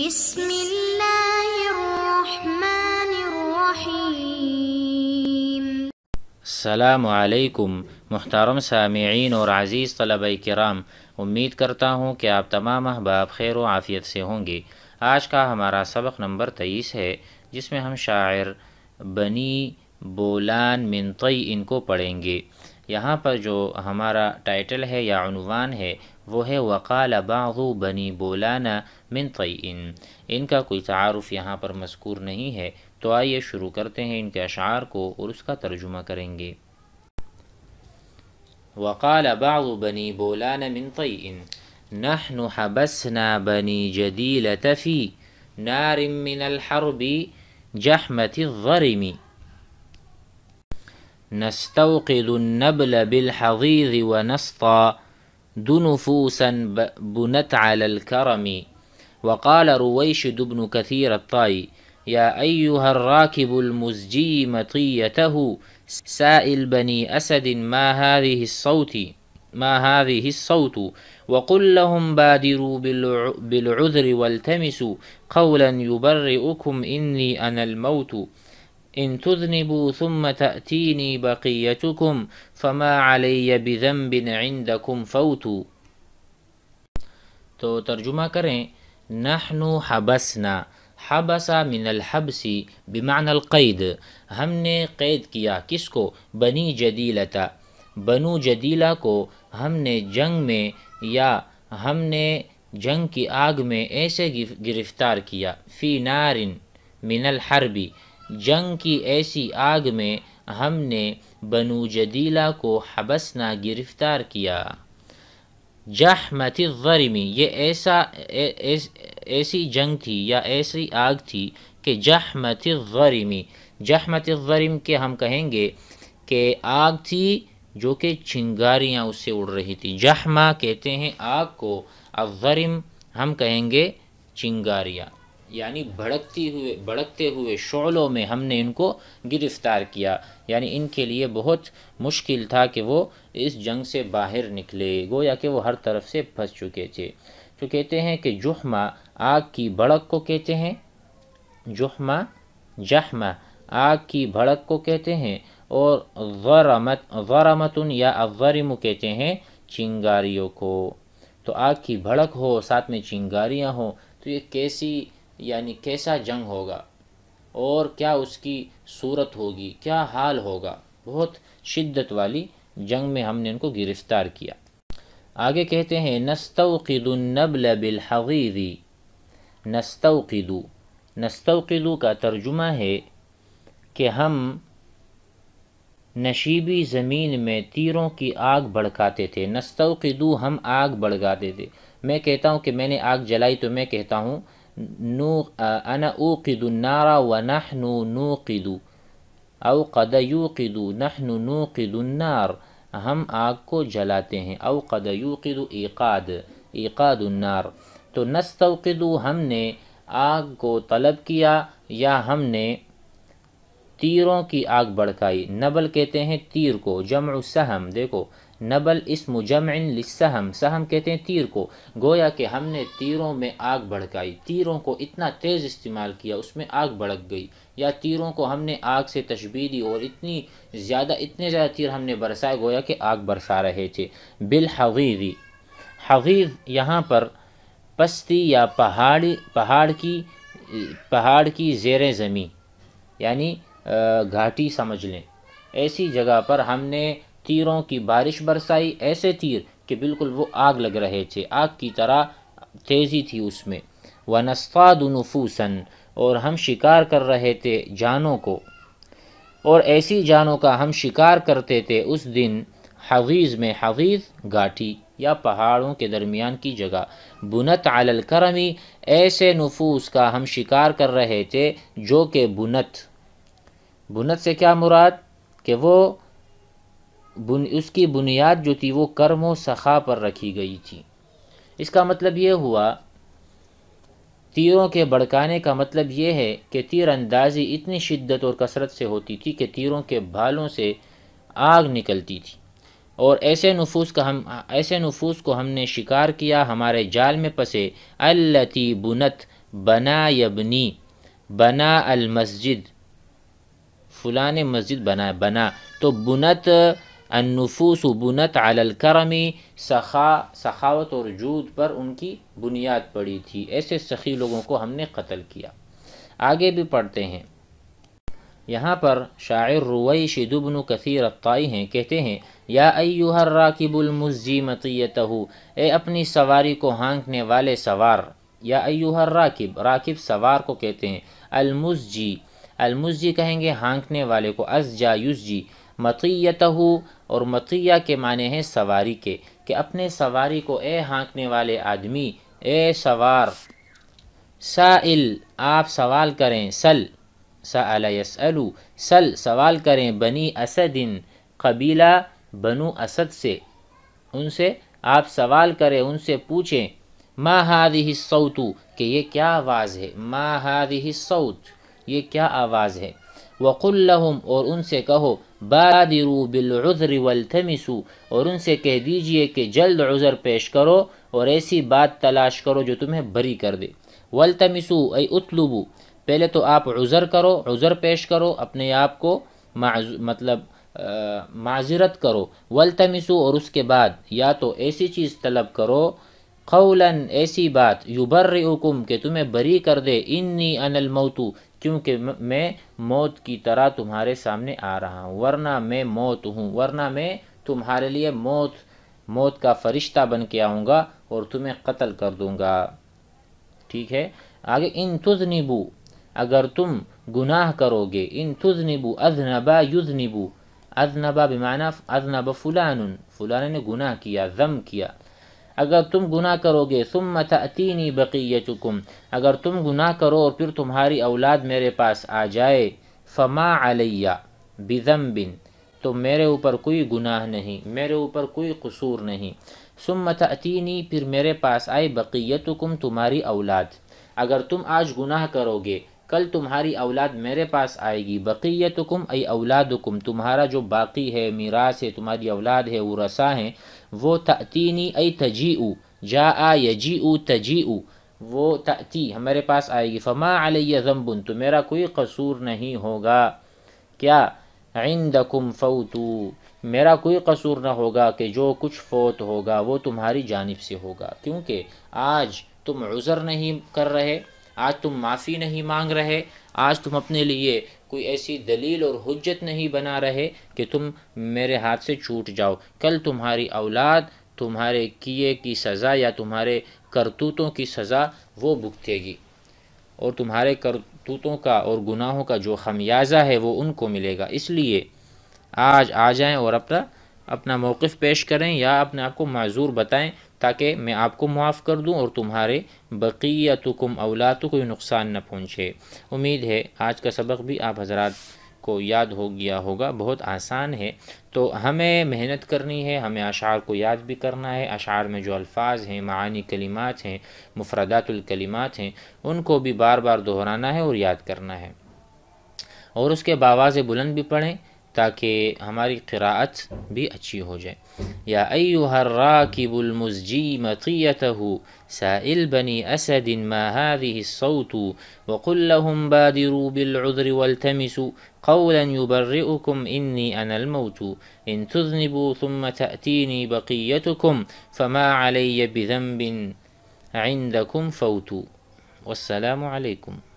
بسم اللہ الرحمن الرحیم السلام علیکم محترم سامعین اور عزیز طلب کرام امید کرتا ہوں کہ آپ تمام احباب خیر و عافیت سے ہوں گے آج کا ہمارا سبق نمبر تئیس ہے جس میں ہم شاعر بنی بولان منطی ان کو پڑھیں گے یہاں پر جو ہمارا ٹائٹل ہے یا عنوان ہے وہ ہے وقال بعض بنی بولانا من طیئن ان کا کوئی تعارف یہاں پر مذکور نہیں ہے تو آئیے شروع کرتے ہیں ان کے اشعار کو اور اس کا ترجمہ کریں گے وقال بعض بنی بولانا نحن حبسنا بنی فی نار من الحرب جحمت الظرمی نستوقد النبل بالحضيض ونسطى دنفوسا بنت على الكرم وقال رويشد بن كثير الطائي يا أيها الراكب المزجي مطيته سائل بني أسد ما هذه الصوت ما هذه الصوت وقل لهم بادروا بالعذر والتمسوا قولا يبرئكم إني أنا الموت ان تذنبوا ثم تأتيني بقيتكم فما علي بذنب عندكم فوتو تو ترجمہ کریں نحن حبسنا حبس من الحبسی بمعنى القید ہم نے قید کیا کس کو بنی جدیلتا بنو جدیلہ کو ہم نے جنگ میں یا ہم نے جنگ کی آگ میں ایسے گرفتار کیا فی نارن من الحربی جنگ کی ایسی آگ میں ہم نے بنو جدیلہ کو حبسنا گرفتار کیا جہمت الظرمی یہ ایسا ایسی جنگ تھی یا ایسی آگ تھی کہ جہمت الظرمی جہمت الظرم کے ہم کہیں گے کہ آگ تھی جو کہ چنگاریاں اس سے اڑ رہی تھی جہما کہتے ہیں آگ کو الظرم ہم کہیں گے چنگاریاں یعنی بھڑکتی ہوئے بھڑکتے ہوئے شعلوں میں ہم نے ان کو گرفتار کیا یعنی ان کے لیے بہت مشکل تھا کہ وہ اس جنگ سے باہر نکلے گویا کہ وہ ہر طرف سے پھنس چکے تھے تو کہتے ہیں کہ جہما آگ کی بھڑک کو کہتے ہیں جہما جہما آگ کی بھڑک کو کہتے ہیں اور غرمت غرمتن یا اورم کہتے ہیں چنگاریوں کو تو آگ کی بھڑک ہو ساتھ میں چنگاریاں ہوں تو یہ کیسی یعنی کیسا جنگ ہوگا اور کیا اس کی صورت ہوگی کیا حال ہوگا بہت شدت والی جنگ میں ہم نے ان کو گرفتار کیا آگے کہتے ہیں نستوقد النبل بالحغیری نستوقد نستوقد کا ترجمہ ہے کہ ہم نشیبی زمین میں تیروں کی آگ بڑھکاتے تھے نستوقدو ہم آگ بڑھکاتے تھے میں کہتا ہوں کہ میں نے آگ جلائی تو میں کہتا ہوں نو انا اوقد النار ونحن نوقد او قد يوقد نحن نوقد النار ہم آگ کو جلاتے ہیں او قد يوقد ایقاد ایقاد النار تو نستوقد ہم نے آگ کو طلب کیا یا ہم نے تیروں کی آگ بڑھکائی نبل کہتے ہیں تیر کو جمع سہم دیکھو نبل اسم جمن لسہم سہم کہتے ہیں تیر کو گویا کہ ہم نے تیروں میں آگ بڑھکائی تیروں کو اتنا تیز استعمال کیا اس میں آگ بڑھک گئی یا تیروں کو ہم نے آگ سے تشبیح دی اور اتنی زیادہ اتنے زیادہ تیر ہم نے برسائے گویا کہ آگ برسا رہے تھے بالحغیری حغیر یہاں پر پستی یا پہاڑی پہاڑ کی پہاڑ کی زیر زمین یعنی گھاٹی سمجھ لیں ایسی جگہ پر ہم نے تیروں کی بارش برسائی ایسے تیر کہ بالکل وہ آگ لگ رہے تھے آگ کی طرح تیزی تھی اس میں ونسفاد نفوسن اور ہم شکار کر رہے تھے جانوں کو اور ایسی جانوں کا ہم شکار کرتے تھے اس دن حویض میں حویز گاٹھی یا پہاڑوں کے درمیان کی جگہ بنت عل الکرمی ایسے نفوس کا ہم شکار کر رہے تھے جو کہ بنت بنت سے کیا مراد کہ وہ بن اس کی بنیاد جو تھی وہ کرم و سخا پر رکھی گئی تھی اس کا مطلب یہ ہوا تیروں کے بڑکانے کا مطلب یہ ہے کہ تیر اندازی اتنی شدت اور کثرت سے ہوتی تھی کہ تیروں کے بھالوں سے آگ نکلتی تھی اور ایسے نفوس کا ہم ایسے نفوس کو ہم نے شکار کیا ہمارے جال میں پسے التی بنت بنا یبنی بنا المسجد فلاں مسجد بنا بنا تو بنت النفوس و بنت الکرم سخا سخاوت اور جود پر ان کی بنیاد پڑی تھی ایسے سخی لوگوں کو ہم نے قتل کیا آگے بھی پڑھتے ہیں یہاں پر شاعر روئی شدبن کثیر بنوکثی ہیں کہتے ہیں یا ایوہر الراکب المس جی اے اپنی سواری کو ہانکنے والے سوار یا ایوہر راکب سوار کو کہتے ہیں المس جی جی کہیں گے ہانکنے والے کو از جایوس جی اور مقیہ کے معنی ہیں سواری کے کہ اپنے سواری کو اے ہانکنے والے آدمی اے سوار سائل آپ سوال کریں سل یسلو سل سوال کریں بنی اسدن قبیلہ بنو اسد سے ان سے آپ سوال کریں ان سے پوچھیں ما ہی سعتو کہ یہ کیا آواز ہے ما ہی سعت یہ کیا آواز ہے وقل لهم اور ان سے کہو بادرو بالعذر والتمسو اور ان سے کہہ دیجئے کہ جلد عذر پیش کرو اور ایسی بات تلاش کرو جو تمہیں بری کر دے والتمسو اے اطلبو پہلے تو آپ عذر کرو عذر پیش کرو اپنے آپ کو معذ مطلب معذرت کرو والتمسو اور اس کے بعد یا تو ایسی چیز طلب کرو قولاً ایسی بات یبرئکم کہ تمہیں بری کر دے انی ان الموتو کیونکہ میں موت کی طرح تمہارے سامنے آ رہا ہوں ورنہ میں موت ہوں ورنہ میں تمہارے لیے موت موت کا فرشتہ بن کے آؤں گا اور تمہیں قتل کر دوں گا ٹھیک ہے آگے ان تذنبو اگر تم گناہ کرو گے ان تذنبو اذنبا یذنبو اذنبا بمعنی اذنب فلان فلان نے گناہ کیا ذم کیا اگر تم گناہ کرو گے تم مت عتی بقیت اگر تم گناہ کرو اور پھر تمہاری اولاد میرے پاس آ جائے فما علیہ بزم بن تو میرے اوپر کوئی گناہ نہیں میرے اوپر کوئی قصور نہیں سم مت پھر میرے پاس آئے بقیت تمہاری اولاد اگر تم آج گناہ کرو گے کل تمہاری اولاد میرے پاس آئے گی بقیتکم ای اولادکم تمہارا جو باقی ہے میراث ہے تمہاری اولاد ہے وہ رسا ہیں وہ تعطینی ای تجی او جا آ یجی او تجی او وہ تأتی ہمارے پاس آئے گی فما علیہ ضمبن تو میرا کوئی قصور نہیں ہوگا کیا عندکم فوتو میرا کوئی قصور نہ ہوگا کہ جو کچھ فوت ہوگا وہ تمہاری جانب سے ہوگا کیونکہ آج تم عذر نہیں کر رہے آج تم معافی نہیں مانگ رہے آج تم اپنے لیے کوئی ایسی دلیل اور حجت نہیں بنا رہے کہ تم میرے ہاتھ سے چھوٹ جاؤ کل تمہاری اولاد تمہارے کیے کی سزا یا تمہارے کرتوتوں کی سزا وہ بکتے گی اور تمہارے کرتوتوں کا اور گناہوں کا جو خمیازہ ہے وہ ان کو ملے گا اس لیے آج آ جائیں اور اپنا اپنا موقف پیش کریں یا اپنے آپ کو معذور بتائیں تاکہ میں آپ کو معاف کر دوں اور تمہارے بقیتکم اولاد کم کو کوئی نقصان نہ پہنچے امید ہے آج کا سبق بھی آپ حضرات کو یاد ہو گیا ہوگا بہت آسان ہے تو ہمیں محنت کرنی ہے ہمیں اشعار کو یاد بھی کرنا ہے اشعار میں جو الفاظ ہیں معانی کلمات ہیں مفردات الکلمات ہیں ان کو بھی بار بار دہرانا ہے اور یاد کرنا ہے اور اس کے باواز بلند بھی پڑھیں تاکہ ہماری قراءت بھی اچھی ہو جائے یا ایوہ الراکب المزجی المزجي مطيته سائل بني أسد ما هذه الصوت وقل لهم بادروا بالعذر والتمسوا قولا يبرئكم إني أنا الموت إن تذنبوا ثم تأتيني بقيتكم فما علي بذنب عندكم فوت والسلام عليكم